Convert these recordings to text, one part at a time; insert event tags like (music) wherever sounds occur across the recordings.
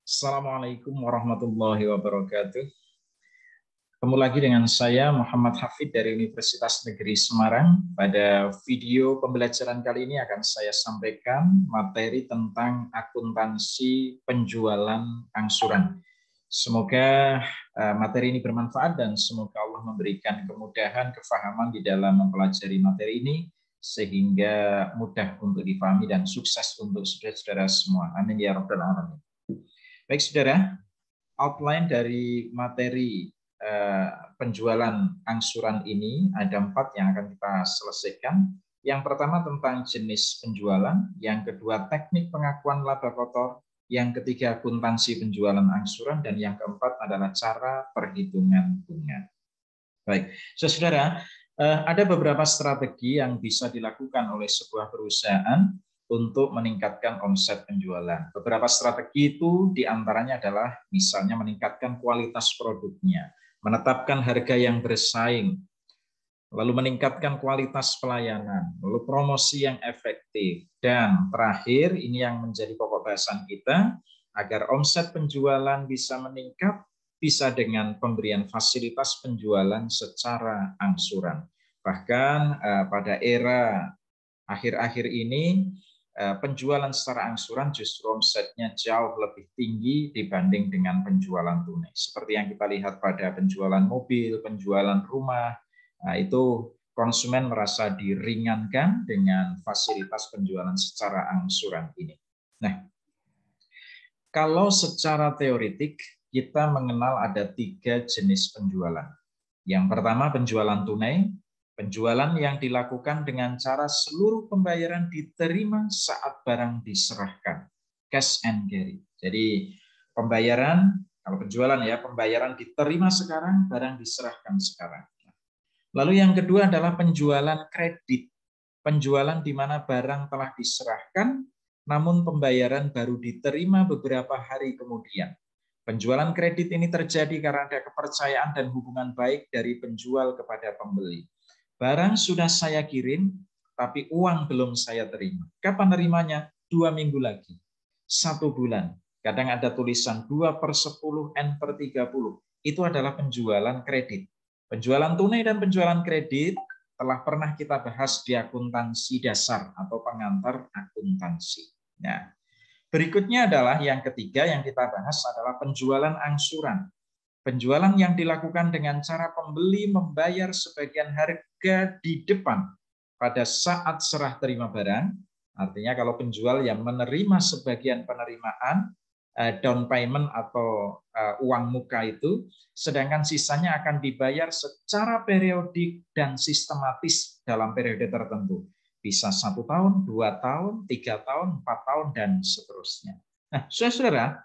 Assalamualaikum warahmatullahi wabarakatuh. Ketemu lagi dengan saya Muhammad Hafid dari Universitas Negeri Semarang. Pada video pembelajaran kali ini akan saya sampaikan materi tentang akuntansi penjualan angsuran. Semoga eh, materi ini bermanfaat dan semoga Allah memberikan kemudahan, kefahaman di dalam mempelajari materi ini sehingga mudah untuk dipahami dan sukses untuk saudara-saudara semua. Amin ya rabbal alamin. Baik saudara, outline dari materi eh, penjualan angsuran ini ada empat yang akan kita selesaikan. Yang pertama tentang jenis penjualan, yang kedua teknik pengakuan laba kotor, yang ketiga akuntansi penjualan angsuran, dan yang keempat adalah cara perhitungan bunga. Baik, saudara, eh, ada beberapa strategi yang bisa dilakukan oleh sebuah perusahaan untuk meningkatkan omset penjualan. Beberapa strategi itu diantaranya adalah misalnya meningkatkan kualitas produknya, menetapkan harga yang bersaing, lalu meningkatkan kualitas pelayanan, lalu promosi yang efektif, dan terakhir ini yang menjadi pokok bahasan kita, agar omset penjualan bisa meningkat, bisa dengan pemberian fasilitas penjualan secara angsuran. Bahkan eh, pada era akhir-akhir ini Eh, penjualan secara angsuran justru omsetnya jauh lebih tinggi dibanding dengan penjualan tunai. Seperti yang kita lihat pada penjualan mobil, penjualan rumah, nah, itu konsumen merasa diringankan dengan fasilitas penjualan secara angsuran ini. Nah, kalau secara teoritik kita mengenal ada tiga jenis penjualan. Yang pertama penjualan tunai, Penjualan yang dilakukan dengan cara seluruh pembayaran diterima saat barang diserahkan. Cash and carry. Jadi pembayaran, kalau penjualan ya, pembayaran diterima sekarang, barang diserahkan sekarang. Lalu yang kedua adalah penjualan kredit. Penjualan di mana barang telah diserahkan, namun pembayaran baru diterima beberapa hari kemudian. Penjualan kredit ini terjadi karena ada kepercayaan dan hubungan baik dari penjual kepada pembeli. Barang sudah saya kirim, tapi uang belum saya terima. Kapan nerimanya? Dua minggu lagi. Satu bulan. Kadang ada tulisan 2 per 10, N per 30. Itu adalah penjualan kredit. Penjualan tunai dan penjualan kredit telah pernah kita bahas di akuntansi dasar atau pengantar akuntansi. Nah, berikutnya adalah yang ketiga yang kita bahas adalah penjualan angsuran. Penjualan yang dilakukan dengan cara pembeli membayar sebagian harga harga di depan pada saat serah terima barang. Artinya kalau penjual yang menerima sebagian penerimaan eh, down payment atau eh, uang muka itu, sedangkan sisanya akan dibayar secara periodik dan sistematis dalam periode tertentu. Bisa satu tahun, dua tahun, tiga tahun, empat tahun, dan seterusnya. Nah, saudara,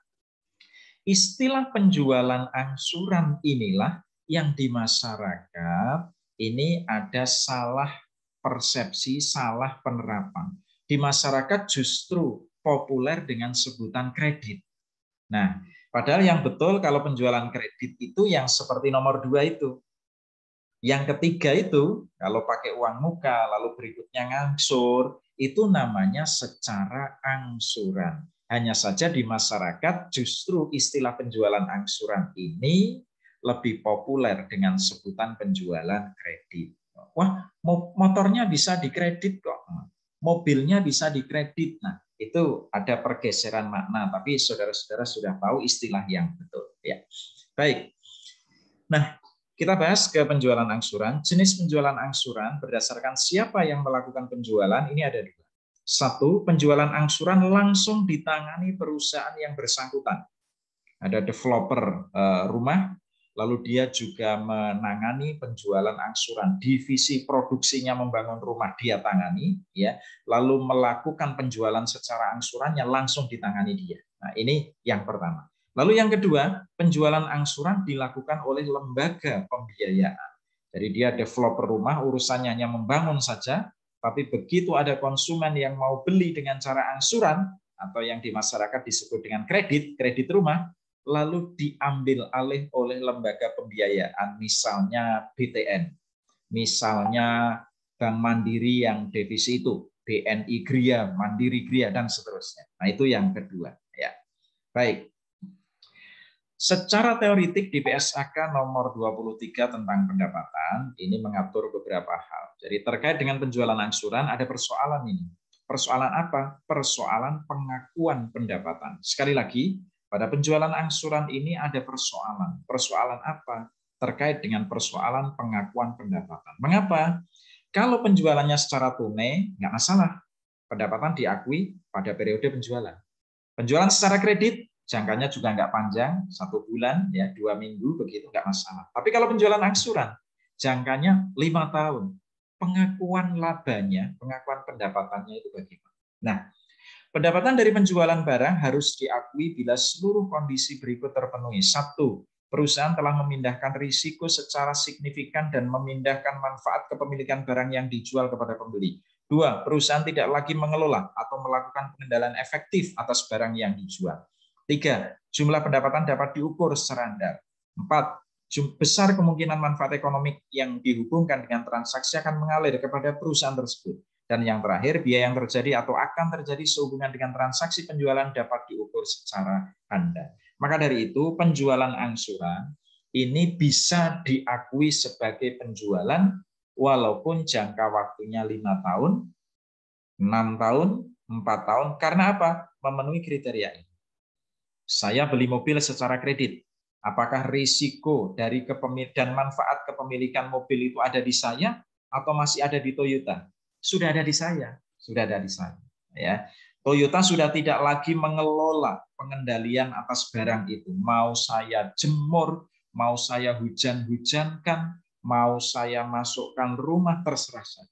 istilah penjualan angsuran inilah yang di masyarakat ini ada salah persepsi, salah penerapan. Di masyarakat justru populer dengan sebutan kredit. Nah, padahal yang betul kalau penjualan kredit itu yang seperti nomor dua itu. Yang ketiga itu, kalau pakai uang muka, lalu berikutnya ngangsur, itu namanya secara angsuran. Hanya saja di masyarakat justru istilah penjualan angsuran ini lebih populer dengan sebutan penjualan kredit. Wah, motornya bisa dikredit kok. Mobilnya bisa dikredit. Nah, itu ada pergeseran makna, tapi saudara-saudara sudah tahu istilah yang betul, ya. Baik. Nah, kita bahas ke penjualan angsuran. Jenis penjualan angsuran berdasarkan siapa yang melakukan penjualan ini ada dua. Satu, penjualan angsuran langsung ditangani perusahaan yang bersangkutan. Ada developer eh, rumah, lalu dia juga menangani penjualan angsuran divisi produksinya membangun rumah dia tangani ya lalu melakukan penjualan secara angsurannya langsung ditangani dia nah ini yang pertama lalu yang kedua penjualan angsuran dilakukan oleh lembaga pembiayaan jadi dia developer rumah urusannya hanya membangun saja tapi begitu ada konsumen yang mau beli dengan cara angsuran atau yang di masyarakat disebut dengan kredit kredit rumah lalu diambil alih oleh lembaga pembiayaan, misalnya BTN, misalnya Bank Mandiri yang devisi itu, BNI Gria, Mandiri Gria, dan seterusnya. Nah itu yang kedua. Ya. Baik. Secara teoritik di PSAK nomor 23 tentang pendapatan, ini mengatur beberapa hal. Jadi terkait dengan penjualan angsuran ada persoalan ini. Persoalan apa? Persoalan pengakuan pendapatan. Sekali lagi, pada penjualan angsuran ini ada persoalan. Persoalan apa? Terkait dengan persoalan pengakuan pendapatan. Mengapa? Kalau penjualannya secara tunai, nggak masalah. Pendapatan diakui pada periode penjualan. Penjualan secara kredit, jangkanya juga nggak panjang, satu bulan, ya dua minggu, begitu nggak masalah. Tapi kalau penjualan angsuran, jangkanya lima tahun. Pengakuan labanya, pengakuan pendapatannya itu bagaimana? Nah, Pendapatan dari penjualan barang harus diakui bila seluruh kondisi berikut terpenuhi. Satu, perusahaan telah memindahkan risiko secara signifikan dan memindahkan manfaat kepemilikan barang yang dijual kepada pembeli. Dua, perusahaan tidak lagi mengelola atau melakukan pengendalian efektif atas barang yang dijual. Tiga, jumlah pendapatan dapat diukur secara andal. Empat, besar kemungkinan manfaat ekonomi yang dihubungkan dengan transaksi akan mengalir kepada perusahaan tersebut. Dan yang terakhir, biaya yang terjadi atau akan terjadi sehubungan dengan transaksi penjualan dapat diukur secara Anda. Maka dari itu, penjualan angsuran ini bisa diakui sebagai penjualan walaupun jangka waktunya lima tahun, enam tahun, empat tahun. Karena apa? Memenuhi kriteria ini. Saya beli mobil secara kredit. Apakah risiko dari kepemilikan dan manfaat kepemilikan mobil itu ada di saya atau masih ada di Toyota? sudah ada di saya, sudah ada di saya. Ya, Toyota sudah tidak lagi mengelola pengendalian atas barang itu. Mau saya jemur, mau saya hujan-hujankan, mau saya masukkan rumah terserah saya.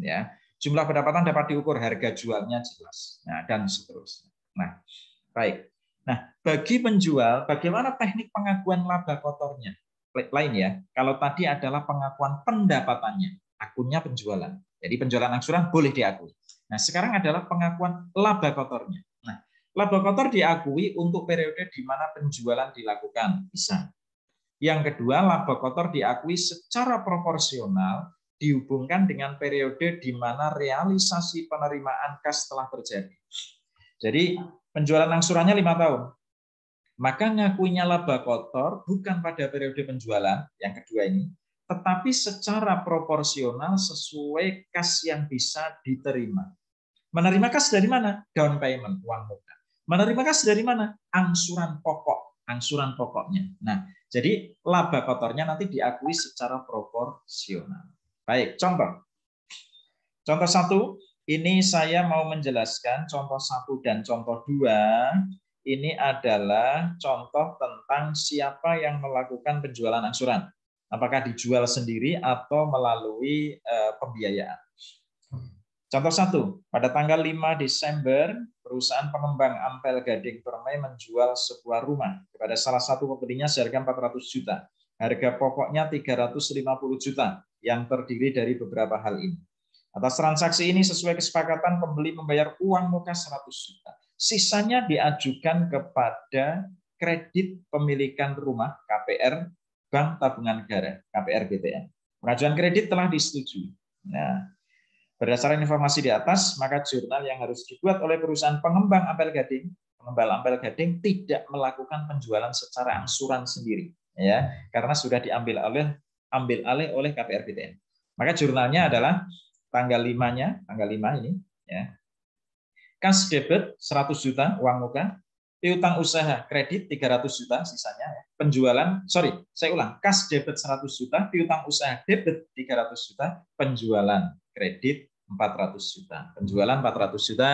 Ya, jumlah pendapatan dapat diukur harga jualnya jelas. Nah, dan seterusnya. Nah, baik. Nah, bagi penjual, bagaimana teknik pengakuan laba kotornya? Lain ya, kalau tadi adalah pengakuan pendapatannya, akunnya penjualan. Jadi penjualan angsuran boleh diakui. Nah, sekarang adalah pengakuan laba kotornya. Nah, laba kotor diakui untuk periode di mana penjualan dilakukan, bisa. Yang kedua, laba kotor diakui secara proporsional dihubungkan dengan periode di mana realisasi penerimaan kas telah terjadi. Jadi, penjualan angsurannya lima tahun. Maka ngakuinya laba kotor bukan pada periode penjualan, yang kedua ini, tetapi secara proporsional sesuai kas yang bisa diterima. Menerima kas dari mana? Down payment, uang muka. Menerima kas dari mana? Angsuran pokok, angsuran pokoknya. Nah, jadi laba kotornya nanti diakui secara proporsional. Baik, contoh. Contoh satu, ini saya mau menjelaskan contoh satu dan contoh dua. Ini adalah contoh tentang siapa yang melakukan penjualan angsuran. Apakah dijual sendiri atau melalui eh, pembiayaan? Contoh satu, pada tanggal 5 Desember, perusahaan pengembang Ampel Gading Permai menjual sebuah rumah kepada salah satu pembelinya seharga 400 juta. Harga pokoknya 350 juta yang terdiri dari beberapa hal ini. Atas transaksi ini sesuai kesepakatan pembeli membayar uang muka 100 juta. Sisanya diajukan kepada kredit pemilikan rumah KPR Bank Tabungan Negara (KPR BTN). Pengajuan kredit telah disetujui. Nah, berdasarkan informasi di atas, maka jurnal yang harus dibuat oleh perusahaan pengembang Ampel Gading, pengembang Ampel Gading tidak melakukan penjualan secara angsuran sendiri, ya, karena sudah diambil oleh, ambil alih oleh KPR BTN. Maka jurnalnya adalah tanggal 5-nya, tanggal 5 ini, ya. Kas debit 100 juta uang muka, piutang usaha kredit 300 juta sisanya ya penjualan, sorry, saya ulang, kas debit 100 juta, piutang usaha debit 300 juta, penjualan kredit 400 juta. Penjualan 400 juta,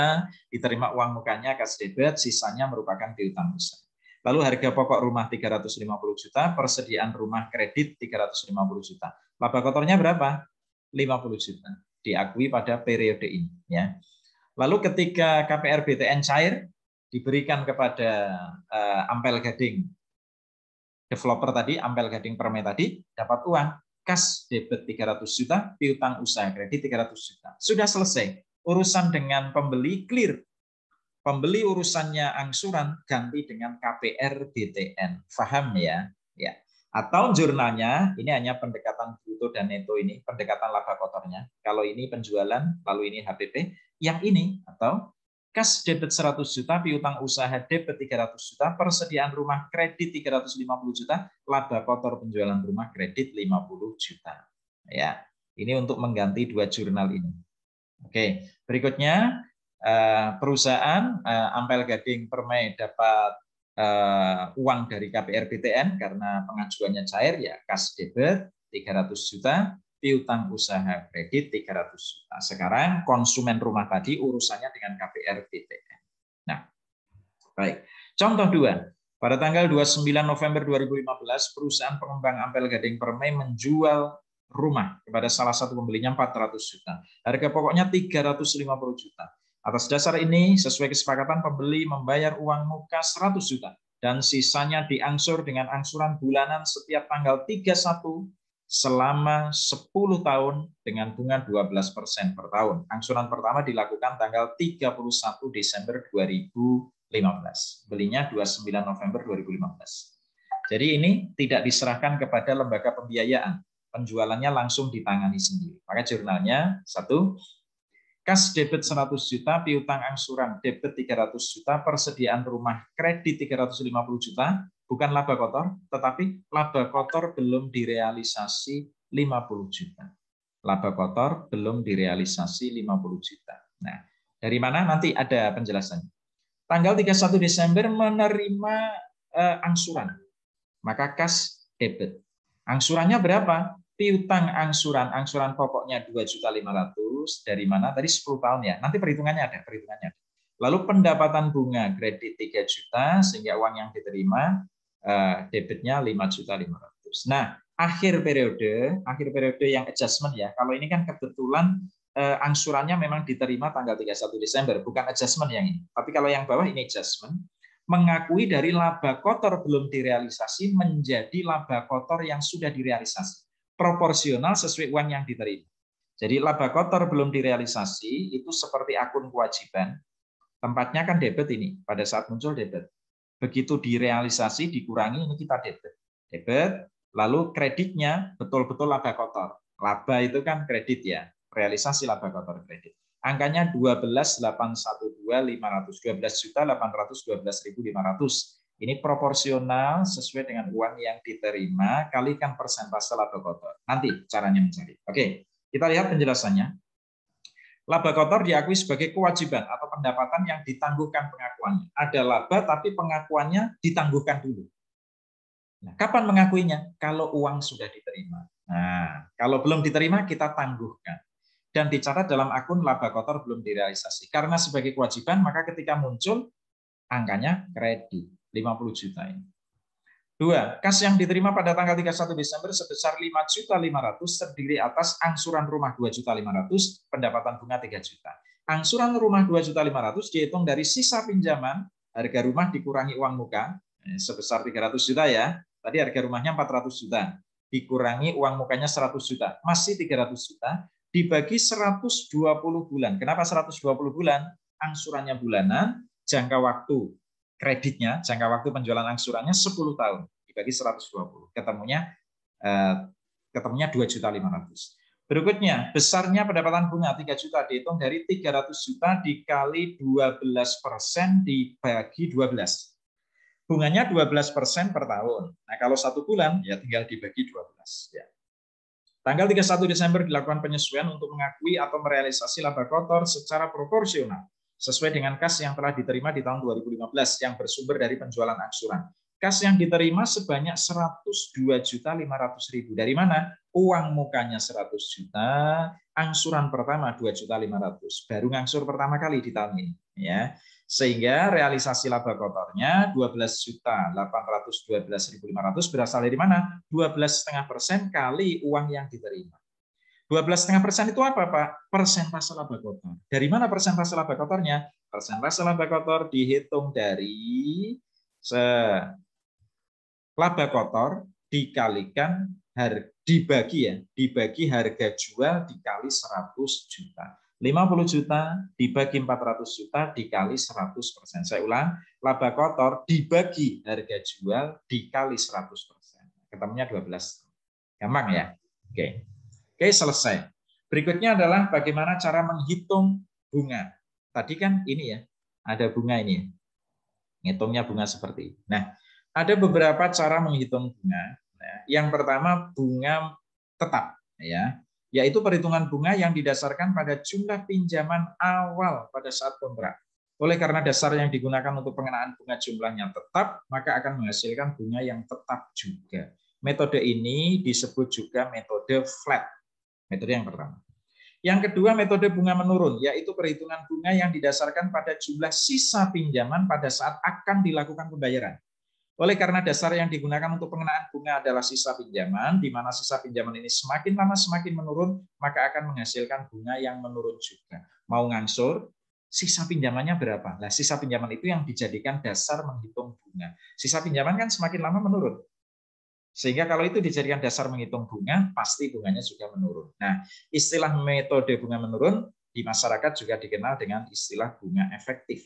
diterima uang mukanya kas debit, sisanya merupakan piutang usaha. Lalu harga pokok rumah 350 juta, persediaan rumah kredit 350 juta. Laba kotornya berapa? 50 juta. Diakui pada periode ini. Ya. Lalu ketika KPR BTN cair, diberikan kepada uh, Ampel Gading developer tadi, Ampel Gading Permai tadi, dapat uang, kas debit 300 juta, piutang usaha kredit 300 juta. Sudah selesai. Urusan dengan pembeli clear. Pembeli urusannya angsuran ganti dengan KPR DTN. Faham ya? Ya. Atau jurnalnya, ini hanya pendekatan bruto dan neto ini, pendekatan laba kotornya. Kalau ini penjualan, lalu ini HPP. Yang ini atau kas debit 100 juta, piutang usaha debit 300 juta, persediaan rumah kredit 350 juta, laba kotor penjualan rumah kredit 50 juta. Ya, ini untuk mengganti dua jurnal ini. Oke, berikutnya eh, perusahaan eh, Ampel Gading Permai dapat eh, uang dari KPR BTN karena pengajuannya cair ya kas debit 300 juta, piutang usaha kredit 300 juta. Sekarang konsumen rumah tadi urusannya dengan KPR BTN. Nah, baik. Contoh dua. Pada tanggal 29 November 2015, perusahaan pengembang Ampel Gading Permai menjual rumah kepada salah satu pembelinya 400 juta. Harga pokoknya 350 juta. Atas dasar ini, sesuai kesepakatan pembeli membayar uang muka 100 juta dan sisanya diangsur dengan angsuran bulanan setiap tanggal 31 selama 10 tahun dengan bunga 12% per tahun. Angsuran pertama dilakukan tanggal 31 Desember 2015. Belinya 29 November 2015. Jadi ini tidak diserahkan kepada lembaga pembiayaan. Penjualannya langsung ditangani sendiri. Maka jurnalnya, satu, kas debit 100 juta, piutang angsuran debit 300 juta, persediaan rumah kredit 350 juta, bukan laba kotor, tetapi laba kotor belum direalisasi 50 juta. Laba kotor belum direalisasi 50 juta. Nah, dari mana nanti ada penjelasannya. Tanggal 31 Desember menerima eh, angsuran. Maka kas debit. Angsurannya berapa? Piutang angsuran, angsuran pokoknya 2.500 dari mana? Tadi 10 tahun ya. Nanti perhitungannya ada, perhitungannya. Lalu pendapatan bunga kredit 3 juta sehingga uang yang diterima Eh, debitnya 5 juta 500. Nah, akhir periode, akhir periode yang adjustment ya. Kalau ini kan kebetulan eh, angsurannya memang diterima tanggal 31 Desember, bukan adjustment yang ini. Tapi kalau yang bawah ini adjustment mengakui dari laba kotor belum direalisasi menjadi laba kotor yang sudah direalisasi proporsional sesuai uang yang diterima. Jadi laba kotor belum direalisasi itu seperti akun kewajiban. Tempatnya kan debit ini pada saat muncul debit. Begitu direalisasi, dikurangi, ini kita debit. Debit, lalu kreditnya betul-betul laba kotor. Laba itu kan kredit ya, realisasi laba kotor kredit. Angkanya 12.812.512 juta ratus Ini proporsional sesuai dengan uang yang diterima kalikan persentase laba kotor. Nanti caranya mencari. Oke, kita lihat penjelasannya. Laba kotor diakui sebagai kewajiban atau pendapatan yang ditangguhkan pengakuannya. Ada laba tapi pengakuannya ditangguhkan dulu. Nah, kapan mengakuinya? Kalau uang sudah diterima. Nah, kalau belum diterima kita tangguhkan dan dicatat dalam akun laba kotor belum direalisasi. Karena sebagai kewajiban, maka ketika muncul angkanya kredit 50 juta ini. Dua, kas yang diterima pada tanggal 31 Desember sebesar 5.500 terdiri atas angsuran rumah 2.500, pendapatan bunga 3 juta. Angsuran rumah 2.500 dihitung dari sisa pinjaman, harga rumah dikurangi uang muka eh, sebesar 300 juta ya. Tadi harga rumahnya 400 juta, dikurangi uang mukanya 100 juta, masih 300 juta, dibagi 120 bulan. Kenapa 120 bulan? Angsurannya bulanan, jangka waktu kreditnya, jangka waktu penjualan angsurannya 10 tahun dibagi 120. Ketemunya eh, ketemunya juta ratus Berikutnya, besarnya pendapatan bunga 3 juta dihitung dari 300 juta dikali 12 persen dibagi 12. Bunganya 12 persen per tahun. Nah, kalau satu bulan, ya tinggal dibagi 12. Ya. Tanggal 31 Desember dilakukan penyesuaian untuk mengakui atau merealisasi laba kotor secara proporsional sesuai dengan kas yang telah diterima di tahun 2015 yang bersumber dari penjualan angsuran. Kas yang diterima sebanyak 102.500.000. Dari mana? Uang mukanya 100 juta, angsuran pertama 2.500. Baru ngangsur pertama kali di tahun ini, ya. Sehingga realisasi laba kotornya 12.812.500 berasal dari mana? 12,5% kali uang yang diterima. 12,5 persen itu apa, Pak? Persentase laba kotor. Dari mana persentase laba kotornya? Persentase laba kotor dihitung dari se laba kotor dikalikan harga dibagi ya, dibagi harga jual dikali 100 juta. 50 juta dibagi 400 juta dikali 100 persen. Saya ulang, laba kotor dibagi harga jual dikali 100 persen. Ketemunya 12. Gampang ya? Oke. Okay. Oke, selesai. Berikutnya adalah bagaimana cara menghitung bunga. Tadi kan ini ya, ada bunga ini. Ya. Ngitungnya bunga seperti ini. Nah, ada beberapa cara menghitung bunga. Nah, yang pertama bunga tetap, ya, yaitu perhitungan bunga yang didasarkan pada jumlah pinjaman awal pada saat kontrak. Oleh karena dasar yang digunakan untuk pengenaan bunga jumlahnya tetap, maka akan menghasilkan bunga yang tetap juga. Metode ini disebut juga metode flat. Metode yang pertama. Yang kedua, metode bunga menurun, yaitu perhitungan bunga yang didasarkan pada jumlah sisa pinjaman pada saat akan dilakukan pembayaran. Oleh karena dasar yang digunakan untuk pengenaan bunga adalah sisa pinjaman, di mana sisa pinjaman ini semakin lama semakin menurun, maka akan menghasilkan bunga yang menurun juga. Mau ngangsur, sisa pinjamannya berapa? Nah, sisa pinjaman itu yang dijadikan dasar menghitung bunga. Sisa pinjaman kan semakin lama menurun. Sehingga kalau itu dijadikan dasar menghitung bunga, pasti bunganya juga menurun. Nah, istilah metode bunga menurun di masyarakat juga dikenal dengan istilah bunga efektif.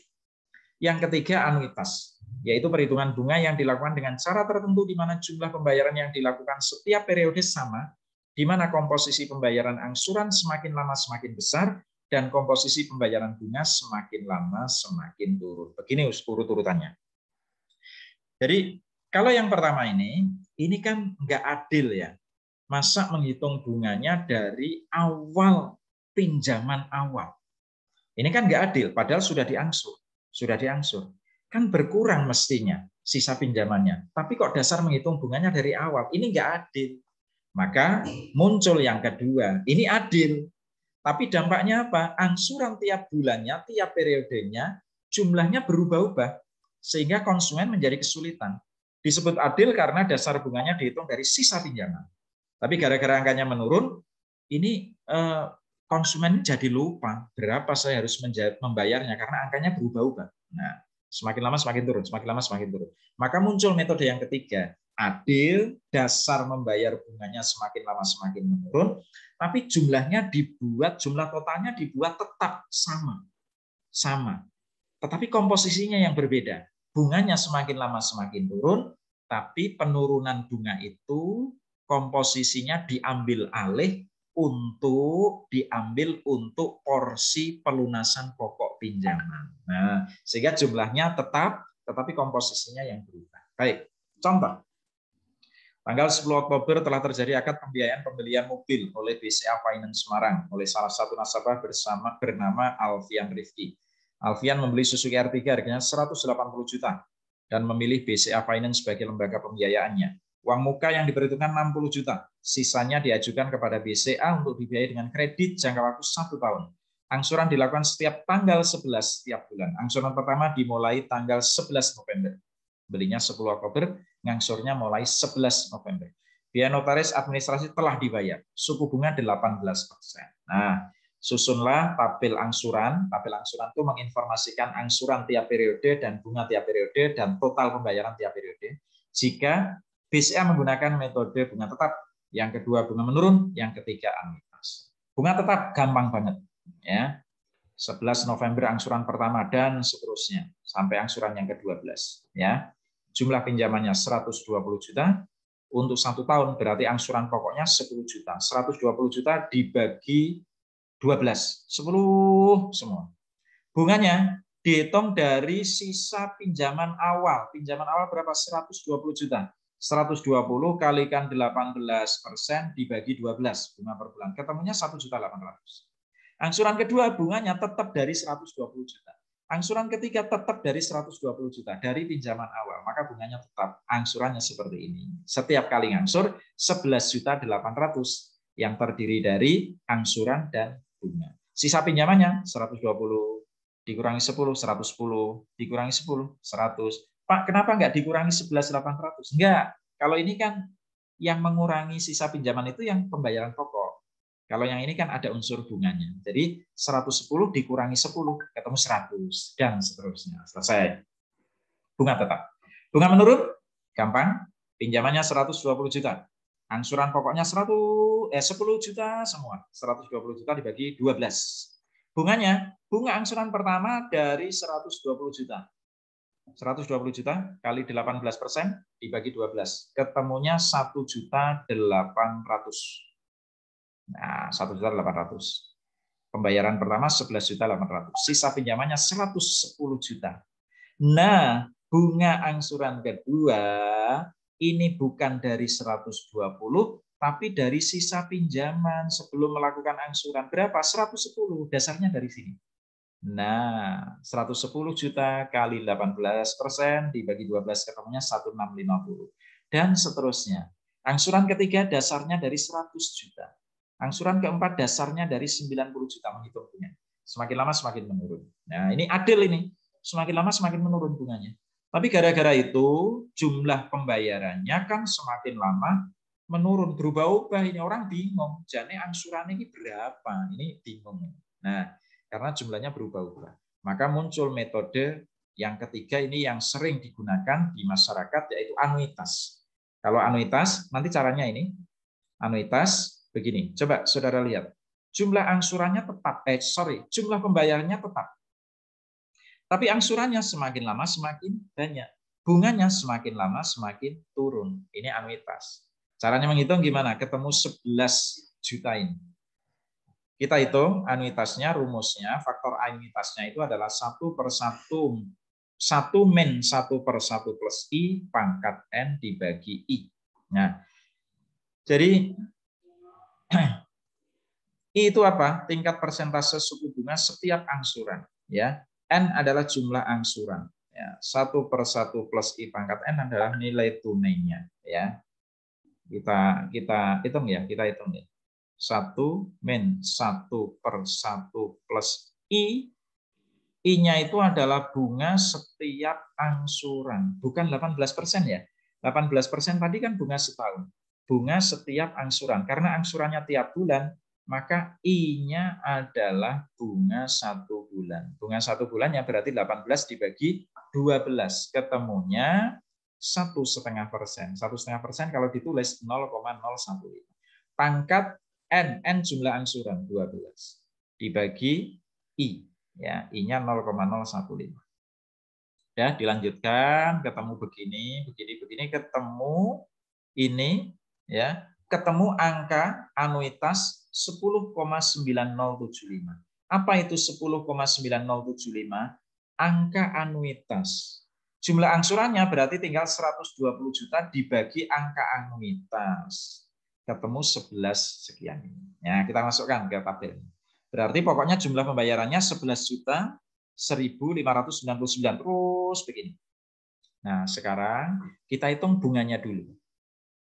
Yang ketiga, anuitas, yaitu perhitungan bunga yang dilakukan dengan cara tertentu di mana jumlah pembayaran yang dilakukan setiap periode sama, di mana komposisi pembayaran angsuran semakin lama semakin besar, dan komposisi pembayaran bunga semakin lama semakin turun. Begini urut-urutannya. Jadi, kalau yang pertama ini, ini kan nggak adil ya. Masa menghitung bunganya dari awal pinjaman awal. Ini kan nggak adil, padahal sudah diangsur. Sudah diangsur. Kan berkurang mestinya sisa pinjamannya. Tapi kok dasar menghitung bunganya dari awal. Ini nggak adil. Maka muncul yang kedua, ini adil. Tapi dampaknya apa? Angsuran tiap bulannya, tiap periodenya, jumlahnya berubah-ubah. Sehingga konsumen menjadi kesulitan. Disebut adil karena dasar bunganya dihitung dari sisa pinjaman. Tapi gara-gara angkanya menurun, ini eh, konsumen jadi lupa berapa saya harus membayarnya karena angkanya berubah-ubah. Nah, semakin lama semakin turun, semakin lama semakin turun. Maka muncul metode yang ketiga, adil, dasar membayar bunganya semakin lama semakin menurun, tapi jumlahnya dibuat, jumlah totalnya dibuat tetap sama. Sama. Tetapi komposisinya yang berbeda. Bunganya semakin lama semakin turun, tapi penurunan bunga itu komposisinya diambil alih untuk diambil untuk porsi pelunasan pokok pinjaman. Nah, sehingga jumlahnya tetap tetapi komposisinya yang berubah. Baik, contoh. Tanggal 10 Oktober telah terjadi akad pembiayaan pembelian mobil oleh BCA Finance Semarang oleh salah satu nasabah bersama bernama Alfian Rifki. Alfian membeli Suzuki R3 harganya 180 juta dan memilih BCA Finance sebagai lembaga pembiayaannya. Uang muka yang diperhitungkan 60 juta, sisanya diajukan kepada BCA untuk dibiayai dengan kredit jangka waktu satu tahun. Angsuran dilakukan setiap tanggal 11 setiap bulan. Angsuran pertama dimulai tanggal 11 November. Belinya 10 Oktober, ngangsurnya mulai 11 November. Biaya notaris administrasi telah dibayar. Suku bunga 18 persen. Nah, susunlah tabel angsuran. Tabel angsuran itu menginformasikan angsuran tiap periode dan bunga tiap periode dan total pembayaran tiap periode. Jika BCA menggunakan metode bunga tetap, yang kedua bunga menurun, yang ketiga anuitas. Bunga tetap gampang banget, ya. 11 November angsuran pertama dan seterusnya sampai angsuran yang ke-12 ya. Jumlah pinjamannya 120 juta, untuk satu tahun berarti angsuran pokoknya 10 juta. 120 juta dibagi 12, 10 semua. Bunganya dihitung dari sisa pinjaman awal. Pinjaman awal berapa? 120 juta. 120 kalikan 18 persen dibagi 12 bunga per bulan. Ketemunya 1 juta 800. Angsuran kedua bunganya tetap dari 120 juta. Angsuran ketiga tetap dari 120 juta dari pinjaman awal. Maka bunganya tetap angsurannya seperti ini. Setiap kali ngangsur 11 juta 800 yang terdiri dari angsuran dan bunga. Sisa pinjamannya 120 dikurangi 10 110 dikurangi 10 100. Pak, kenapa nggak dikurangi 11.800? Enggak. Kalau ini kan yang mengurangi sisa pinjaman itu yang pembayaran pokok. Kalau yang ini kan ada unsur bunganya. Jadi 110 dikurangi 10 ketemu 100 dan seterusnya. Selesai. Bunga tetap. Bunga menurun gampang, pinjamannya 120 juta. Angsuran pokoknya 100 eh 10 juta semua. 120 juta dibagi 12. Bunganya, bunga angsuran pertama dari 120 juta. 120 juta kali 18 persen dibagi 12. Ketemunya 1 juta 800. Nah, 1 juta 800. Pembayaran pertama 11 juta 800. Sisa pinjamannya 110 juta. Nah, bunga angsuran kedua ini bukan dari 120, tapi dari sisa pinjaman sebelum melakukan angsuran berapa? 110 dasarnya dari sini. Nah, 110 juta kali 18 persen dibagi 12 ketemunya 1650 dan seterusnya. Angsuran ketiga dasarnya dari 100 juta. Angsuran keempat dasarnya dari 90 juta menghitung bunga. Semakin lama semakin menurun. Nah, ini adil ini. Semakin lama semakin menurun bunganya. Tapi gara-gara itu jumlah pembayarannya kan semakin lama menurun berubah-ubah ini orang bingung jane angsurannya ini berapa ini bingung nah karena jumlahnya berubah-ubah maka muncul metode yang ketiga ini yang sering digunakan di masyarakat yaitu anuitas kalau anuitas nanti caranya ini anuitas begini coba saudara lihat jumlah angsurannya tetap eh sorry jumlah pembayarannya tetap tapi angsurannya semakin lama semakin banyak bunganya semakin lama semakin turun ini anuitas Caranya menghitung gimana? Ketemu 11 juta ini. Kita hitung anuitasnya, rumusnya, faktor anuitasnya itu adalah 1 per 1, 1 min 1 per 1 plus I pangkat N dibagi I. Nah, jadi (clears throat) I itu apa? Tingkat persentase suku bunga setiap angsuran. ya N adalah jumlah angsuran. Ya, 1 per 1 plus I pangkat N adalah nilai tunainya. ya kita kita hitung ya, kita hitung ya. satu min satu per satu plus I. I-nya itu adalah bunga setiap angsuran. Bukan 18% ya. 18% tadi kan bunga setahun. Bunga setiap angsuran. Karena angsurannya tiap bulan, maka I-nya adalah bunga satu bulan. Bunga satu bulan bulannya berarti 18 dibagi 12. Ketemunya satu setengah persen. Satu setengah persen kalau ditulis 0,015. Pangkat n, n jumlah angsuran 12 dibagi i, ya i-nya 0,015. Ya, dilanjutkan ketemu begini, begini, begini, ketemu ini, ya, ketemu angka anuitas 10,9075. Apa itu 10,9075? Angka anuitas Jumlah angsurannya berarti tinggal 120 juta dibagi angka anuitas. Ketemu 11 sekian. Ya, kita masukkan ke tabel. Berarti pokoknya jumlah pembayarannya 11 juta 1.599 terus begini. Nah, sekarang kita hitung bunganya dulu.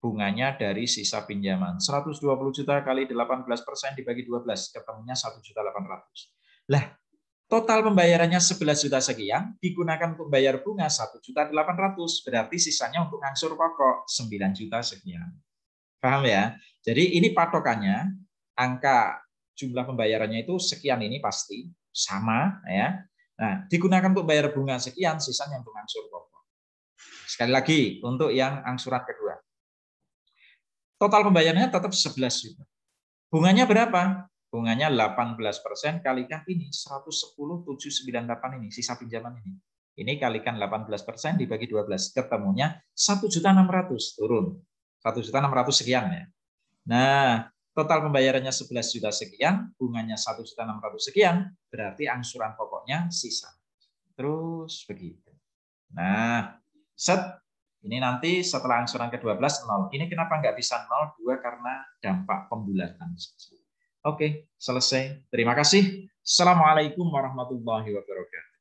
Bunganya dari sisa pinjaman. 120 juta kali 18 dibagi 12, ketemunya 1.800. Lah, Total pembayarannya 11 juta sekian, digunakan untuk bayar bunga 1 juta 800, berarti sisanya untuk ngangsur pokok 9 juta sekian. Paham ya? Jadi ini patokannya, angka jumlah pembayarannya itu sekian ini pasti sama ya. Nah, digunakan untuk bayar bunga sekian, sisanya untuk angsur pokok. Sekali lagi untuk yang angsuran kedua. Total pembayarannya tetap 11 juta. Bunganya berapa? Bunganya 18 persen kalikan ini 110,798 ini, sisa pinjaman ini. Ini kalikan 18 persen dibagi 12, ketemunya 1.600 turun. 1.600 sekian ya. Nah, total pembayarannya 11 juta sekian, bunganya 1.600 sekian, berarti angsuran pokoknya sisa. Terus begitu. Nah, set ini nanti setelah angsuran ke-12 0. Ini kenapa nggak bisa 02 karena dampak pembulatan saja. Oke, selesai. Terima kasih. Assalamualaikum warahmatullahi wabarakatuh.